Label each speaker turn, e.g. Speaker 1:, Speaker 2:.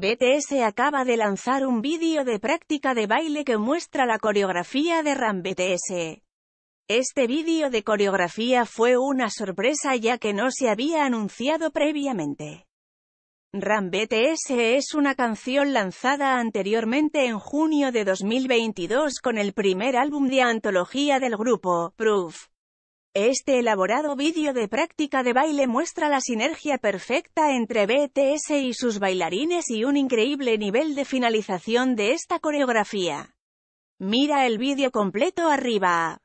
Speaker 1: BTS acaba de lanzar un vídeo de práctica de baile que muestra la coreografía de Ram BTS. Este vídeo de coreografía fue una sorpresa ya que no se había anunciado previamente. Ram BTS es una canción lanzada anteriormente en junio de 2022 con el primer álbum de antología del grupo, Proof. Este elaborado vídeo de práctica de baile muestra la sinergia perfecta entre BTS y sus bailarines y un increíble nivel de finalización de esta coreografía. Mira el vídeo completo arriba.